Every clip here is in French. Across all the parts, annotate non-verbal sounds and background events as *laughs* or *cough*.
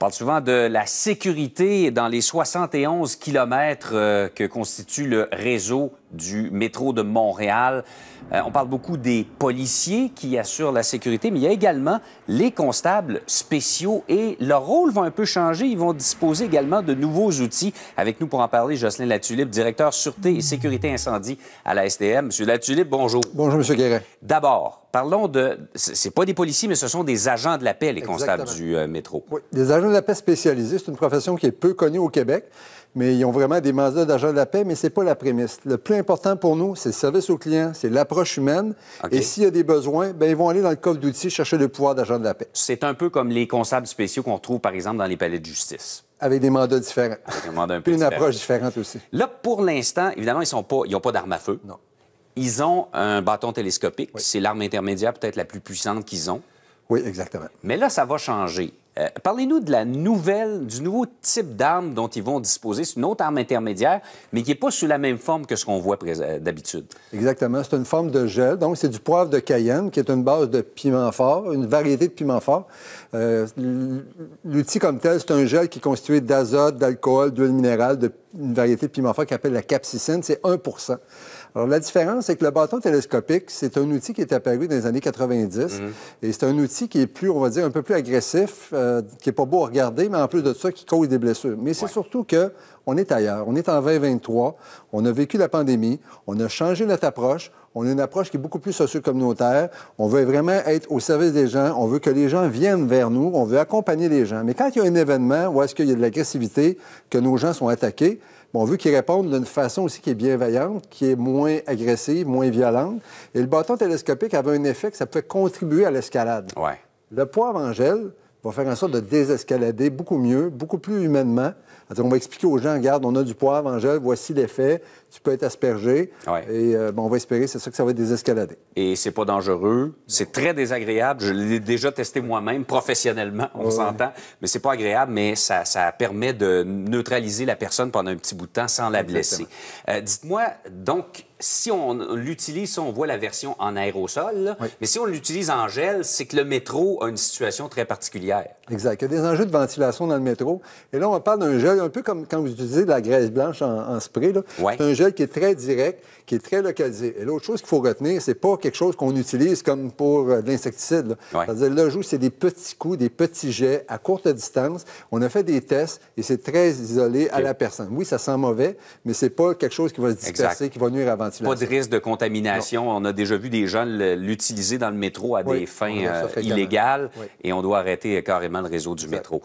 parle souvent de la sécurité dans les 71 kilomètres euh, que constitue le réseau du métro de Montréal. Euh, on parle beaucoup des policiers qui assurent la sécurité, mais il y a également les constables spéciaux et leur rôle va un peu changer. Ils vont disposer également de nouveaux outils. Avec nous pour en parler, Jocelyn Latulippe, directeur Sûreté et Sécurité Incendie à la STM. Monsieur Latulippe, bonjour. Bonjour, Monsieur Guérin. D'abord, parlons de... C'est pas des policiers, mais ce sont des agents de la paix, les constables du euh, métro. Oui, des agents de la paix spécialisés. C'est une profession qui est peu connue au Québec mais ils ont vraiment des mandats d'agents de la paix, mais ce n'est pas la prémisse. Le plus important pour nous, c'est le service au client, c'est l'approche humaine. Et s'il y a des besoins, bien, ils vont aller dans le coffre d'outils chercher le pouvoir d'agent de la paix. C'est un peu comme les constables spéciaux qu'on retrouve, par exemple, dans les palais de justice. Avec des mandats différents. Avec un mandat un *laughs* peu Une approche différente aussi. Là, pour l'instant, évidemment, ils n'ont pas, pas d'armes à feu. Non. Ils ont un bâton télescopique. C'est l'arme intermédiaire peut-être la plus puissante qu'ils ont. Oui, exactement. Mais là, ça va changer. Euh, parlez-nous de la nouvelle, du nouveau type d'arme dont ils vont disposer. C'est une autre arme intermédiaire, mais qui n'est pas sous la même forme que ce qu'on voit euh, d'habitude. Exactement. C'est une forme de gel. Donc, c'est du poivre de Cayenne, qui est une base de piment fort, une variété de piment fort. Euh, l'outil comme tel, c'est un gel qui est constitué d'azote, d'alcool, d'huile minérale, d'une variété de piment fort qu'on appelle la capsicine. C'est 1 alors, la différence, c'est que le bâton télescopique, c'est un outil qui est apparu dans les années 90. Mhm. Et c'est un outil qui est plus, on va dire, un peu plus agressif, euh, qui n'est pas beau à regarder, mais en plus de ça, qui cause des blessures. Mais c'est surtout que on est ailleurs. On est en 2023. On a vécu la pandémie. On a changé notre approche. On a une approche qui est beaucoup plus socio-communautaire. On veut vraiment être au service des gens. On veut que les gens viennent vers nous. On veut accompagner les gens. Mais quand il y a un événement où est-ce qu'il y a de l'agressivité, que nos gens sont attaqués, on veut qu'ils répondent d'une façon aussi qui est bienveillante, qui est moins agressive, moins violente. Et le bâton télescopique avait un effet que ça pouvait contribuer à l'escalade. Le poivre en gel va faire en sorte de désescalader beaucoup mieux, beaucoup plus humainement. on va expliquer aux gens, regarde, on a du poivre en voici l'effet tu peux être aspergé. Et euh, bon, on va espérer, c'est ça que ça va désescalader. Et c'est pas dangereux, c'est très désagréable. Je l'ai déjà testé moi-même, professionnellement, on s'entend. Mais c'est pas agréable, mais ça, ça, permet de neutraliser la personne pendant un petit bout de temps sans la blesser. Euh, dites-moi, donc, si on l'utilise, on voit la version en aérosol, mais si on l'utilise en gel, c'est que le métro a une situation très particulière. Exact. Il y a des enjeux de ventilation dans le métro. Et là, on parle d'un gel un peu comme quand vous utilisez de la graisse blanche en, spray. Oui qui est très direct, qui est très localisé. Et l'autre chose qu'il faut retenir, c'est pas quelque chose qu'on utilise comme pour euh, de l'insecticide. C'est-à-dire, le joue c'est des petits coups, des petits jets à courte distance. On a fait des tests et c'est très isolé à la personne. Oui, ça sent mauvais, mais c'est pas quelque chose qui va se disperser, qui va nuire à ventilation. Pas de risque de contamination. On a déjà vu des gens l'utiliser dans le métro à des fins euh, illégales et on doit arrêter euh, carrément le réseau du métro.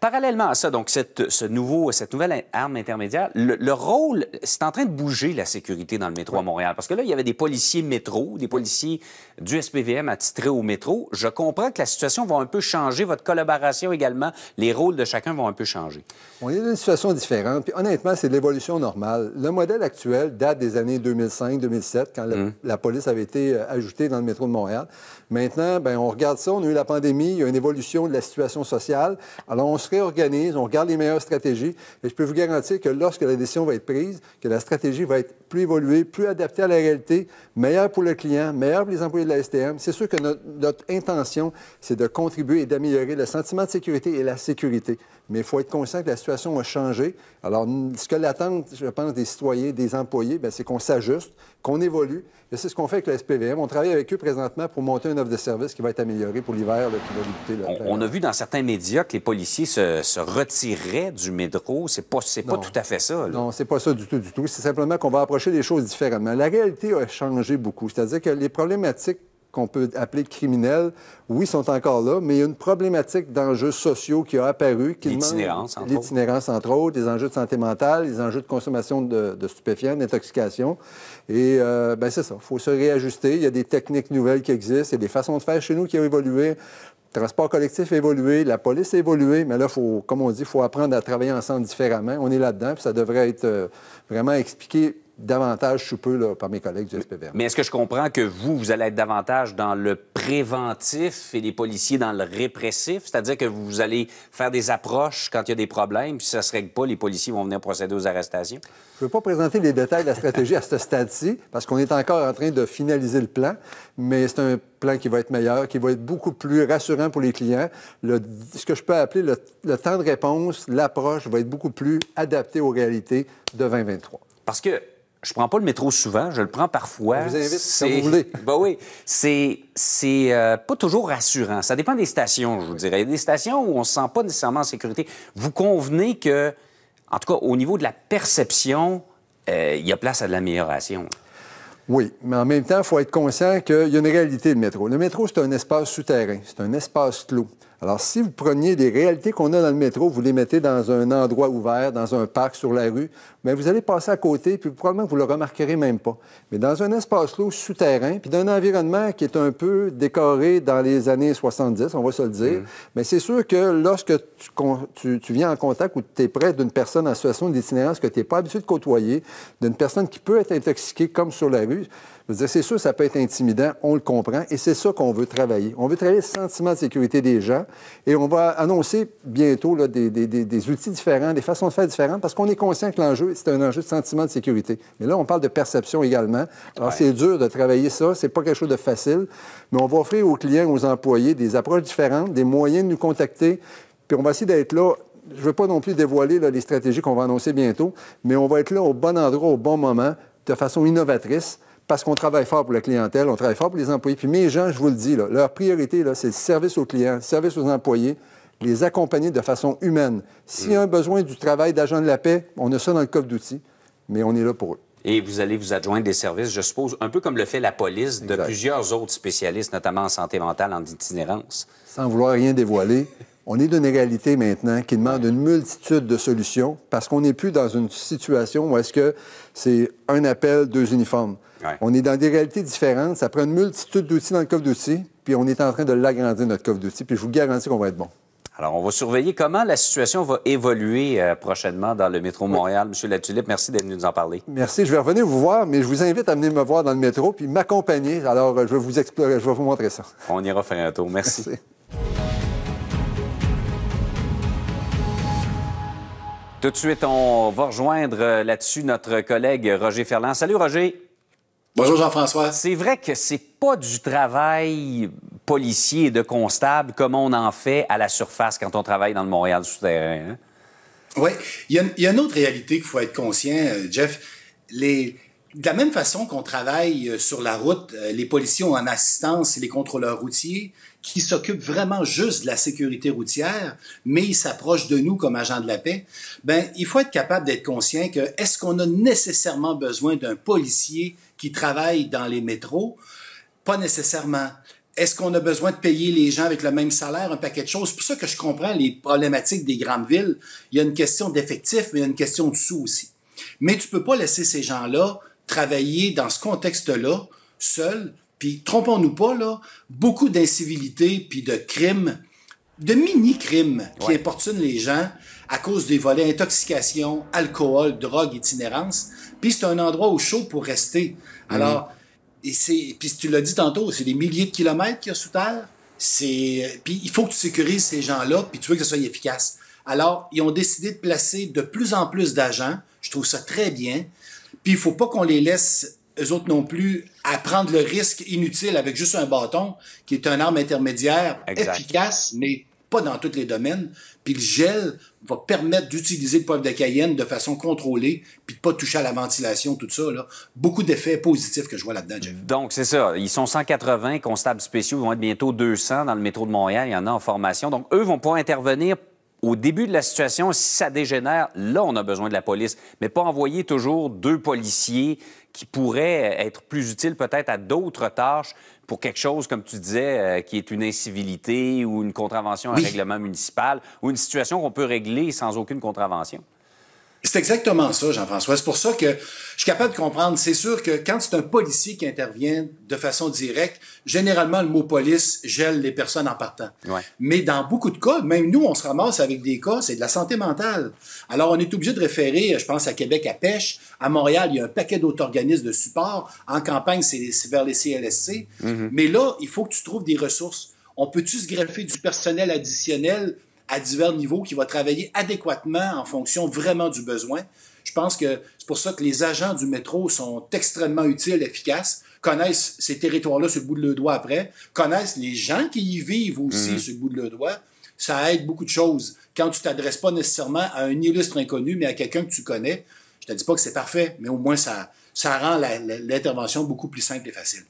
parallèlement à ça, donc, cette, ce nouveau, cette nouvelle arme intermédiaire, le, rôle, c'est en de bouger la sécurité dans le métro à Montréal? Parce que là, il y avait des policiers métro, des policiers du SPVM attitrés au métro. Je comprends que la situation va un peu changer, votre collaboration également, les rôles de chacun vont un peu changer. On est dans une situation différente. Puis honnêtement, c'est l'évolution normale. Le modèle actuel date des années 2005-2007, quand mm. la, police avait été euh, ajoutée dans le métro de Montréal. Maintenant, bien, on regarde ça, on a eu la pandémie, il y a une évolution de la situation sociale. Alors, on se réorganise, on regarde les meilleures stratégies. Et je peux vous garantir que lorsque la décision va être prise, que la stratégie va être plus évoluée, plus adaptée à la réalité, meilleure pour le client, meilleure pour les employés de la STM. C'est sûr que notre intention, c'est de contribuer et d'améliorer le sentiment de sécurité et la sécurité mais il faut être conscient que la situation a changé. Alors, ce que l'attente, je pense, des citoyens, des employés, ben, c'est qu'on s'ajuste, qu'on évolue. Et c'est ce qu'on fait avec le SPVM. On travaille avec eux présentement pour monter une offre de service qui va être améliorée pour l'hiver, qui va On, a vu dans certains médias que les policiers se, se retireraient du métro. C'est pas, pas tout à fait ça. Non, Non, c'est pas ça du tout, du tout. C'est simplement qu'on va approcher les choses différemment. La réalité a changé beaucoup. C'est-à-dire que les problématiques qu'on peut appeler criminels, oui, sont encore là, mais il y a une problématique d'enjeux sociaux qui a apparu. L'itinérance, entre L'itinérance, entre autres, les enjeux de santé mentale, les enjeux de consommation de, stupéfiants, d'intoxication. Et euh, ben, c'est ça, il faut se réajuster. Il y a des techniques nouvelles qui existent, il y a des façons de faire chez nous qui ont évolué. Le transport collectif a évolué, la police a évolué, mais là, faut, comme on dit, il faut apprendre à travailler ensemble différemment. On est là-dedans, puis ça devrait être euh, vraiment expliqué davantage sous peu par mes collègues du SPVR. Mais est-ce que je comprends que vous, vous allez être davantage dans le préventif et les policiers dans le répressif? C'est-à-dire que vous allez faire des approches quand il y a des problèmes, si ça ne se règle pas, les policiers vont venir procéder aux arrestations? Je ne veux pas présenter les détails de la stratégie à ce stade-ci, parce qu'on est encore en train de finaliser le plan, mais c'est un plan qui va être meilleur, qui va être beaucoup plus rassurant pour les clients. ce que je peux appeler le temps de réponse, l'approche va être beaucoup plus adaptée aux réalités de 2023. Parce que je ne prends pas le métro souvent, je le prends parfois. Vous invite vous voulez. *laughs* ben oui, c'est c'est euh, pas toujours rassurant. Ça dépend des stations, je vous dirais. Il y a des stations où on se sent pas nécessairement en sécurité. Vous convenez que, en tout cas, au niveau de la perception, euh, il y a place à de l'amélioration. Oui, mais en même temps, il faut être conscient qu'il y a une réalité, le métro. Le métro, c'est un espace souterrain, c'est un espace clos. Alors, si vous preniez des réalités qu'on a dans le métro, vous les mettez dans un endroit ouvert, dans un parc, sur la rue, mais vous allez passer à côté, puis probablement vous ne le remarquerez même pas. Mais dans un espace lourd souterrain, puis d'un environnement qui est un peu décoré dans les années 70, on va se le dire, mm. mais c'est sûr que lorsque tu, viens en contact ou tu es près d'une personne en situation d'itinérance que tu n'es pas habitué de côtoyer, d'une personne qui peut être intoxiquée comme sur la rue, c'est sûr, ça peut être intimidant, on le comprend, et c'est ça qu'on veut travailler. On veut travailler le sentiment de sécurité des gens, et on va annoncer bientôt des, outils différents, des façons de faire différentes, parce qu'on est conscient que l'enjeu, c'est un enjeu de sentiment de sécurité. Mais là, on parle de perception également. Alors, c'est dur de travailler ça, c'est pas quelque chose de facile, mais on va offrir aux clients, aux employés, des approches différentes, des moyens de nous contacter, puis on va essayer d'être là je ne veux pas non plus dévoiler les stratégies qu'on va annoncer bientôt, mais on va être là au bon endroit, au bon moment, de façon innovatrice, parce qu'on travaille fort pour la clientèle, on travaille fort pour les employés. Puis mes gens, je vous le dis, leur priorité, c'est le service aux clients, le service aux employés, les accompagner de façon humaine. S'il y a un besoin du travail d'agent de la paix, on a ça dans le coffre d'outils, mais on est là pour eux et vous allez vous adjoindre des services, je suppose, un peu comme le fait la police de plusieurs autres spécialistes, notamment en santé mentale, en itinérance. Sans vouloir rien dévoiler, *laughs* on est d'une réalité maintenant qui demande une multitude de solutions parce qu'on n'est plus dans une situation où est-ce que c'est un appel, deux uniformes. On est dans des réalités différentes. Ça prend une multitude d'outils dans le coffre d'outils, puis on est en train de l'agrandir, notre coffre d'outils, puis je vous garantis qu'on va être bon. Alors, on va surveiller comment la situation va évoluer euh, prochainement dans le métro Montréal. Monsieur Latulippe, merci d'être venu nous en parler. Merci. Je vais revenir vous voir, mais je vous invite à venir me voir dans le métro puis m'accompagner. Alors, euh, je vais vous explorer, je vais vous montrer ça. On ira faire un tour. merci. merci. Tout de suite, on va rejoindre euh, là-dessus notre collègue Roger Ferland. Salut, Roger. Bonjour Jean-François. C'est vrai que c'est pas du travail policier et de constable comme on en fait à la surface quand on travaille dans le Montréal souterrain. Hein? Oui, il y, y, a une autre réalité qu'il faut être conscient, euh, Jeff. Les, de la même façon qu'on travaille euh, sur la route, euh, les policiers ont en assistance les contrôleurs routiers qui s'occupent vraiment juste de la sécurité routière, mais ils s'approchent de nous comme agents de la paix. Ben, il faut être capable d'être conscient que est-ce qu'on a nécessairement besoin d'un policier qui travaille dans les métros? Pas nécessairement. Est-ce qu'on a besoin de payer les gens avec le même salaire, un paquet de choses? C'est pour ça que je comprends les problématiques des grandes villes. Il y a une question d'effectifs, mais il y a une question de sous aussi. Mais tu peux pas laisser ces gens-là travailler dans ce contexte-là, seul. Puis, trompons-nous pas, là, beaucoup d'incivilités puis de crimes, de mini-crimes qui importunent les gens à cause des volets intoxication, alcool, drogue, itinérance. Puis, c'est un endroit au chaud pour rester. Mhm. Alors, et c'est, puis tu l'as dit tantôt, c'est des milliers de kilomètres qu'il y a sous terre. C'est, puis il faut que tu sécurises ces gens-là, puis tu veux que ça soit efficace. Alors, ils ont décidé de placer de plus en plus d'agents. Je trouve ça très bien. Puis il faut pas qu'on les laisse eux autres non plus à prendre le risque inutile avec juste un bâton, qui est une arme intermédiaire efficace, mais pas dans tous les domaines. Puis le gel va permettre d'utiliser le poivre de Cayenne de façon contrôlée, puis de pas toucher à la ventilation, tout ça. Beaucoup d'effets positifs que je vois là-dedans, Jeff. Donc, c'est ça. Ils sont 180 constables spéciaux, ils vont être bientôt 200 dans le métro de Montréal. Il y en a en formation. Donc, eux vont pouvoir intervenir au début de la situation, si ça dégénère, là, on a besoin de la police, mais pas envoyer toujours deux policiers qui pourraient euh, être plus utiles peut-être à d'autres tâches pour quelque chose, comme tu disais, euh, qui est une incivilité ou une contravention à un règlement municipal ou une situation qu'on peut régler sans aucune contravention. C'est exactement ça, Jean-François. C'est pour ça que je suis capable de comprendre. C'est sûr que quand c'est un policier qui intervient de façon directe, généralement, le mot police gèle les personnes en partant. Mais dans beaucoup de cas, même nous, on se ramasse avec des cas, c'est de la santé mentale. Alors, on est obligé de référer, je pense, à Québec à pêche. À Montréal, il y a un paquet d'autres organismes de support. En campagne, c'est vers les CLSC. Mm-hmm. Mais là, il faut que tu trouves des ressources. On peut-tu se greffer du personnel additionnel à divers niveaux qui va travailler adéquatement en fonction vraiment du besoin. Je pense que c'est pour ça que les agents du métro sont extrêmement utiles, efficaces, connaissent ces territoires-là sur le bout de le doigt après, connaissent les gens qui y vivent aussi ce mhm. sur bout de le doigt. Ça aide beaucoup de choses. Quand tu t'adresses pas nécessairement à un illustre inconnu, mais à quelqu'un que tu connais, je te dis pas que c'est parfait, mais au moins ça, ça rend l'intervention beaucoup plus simple et facile.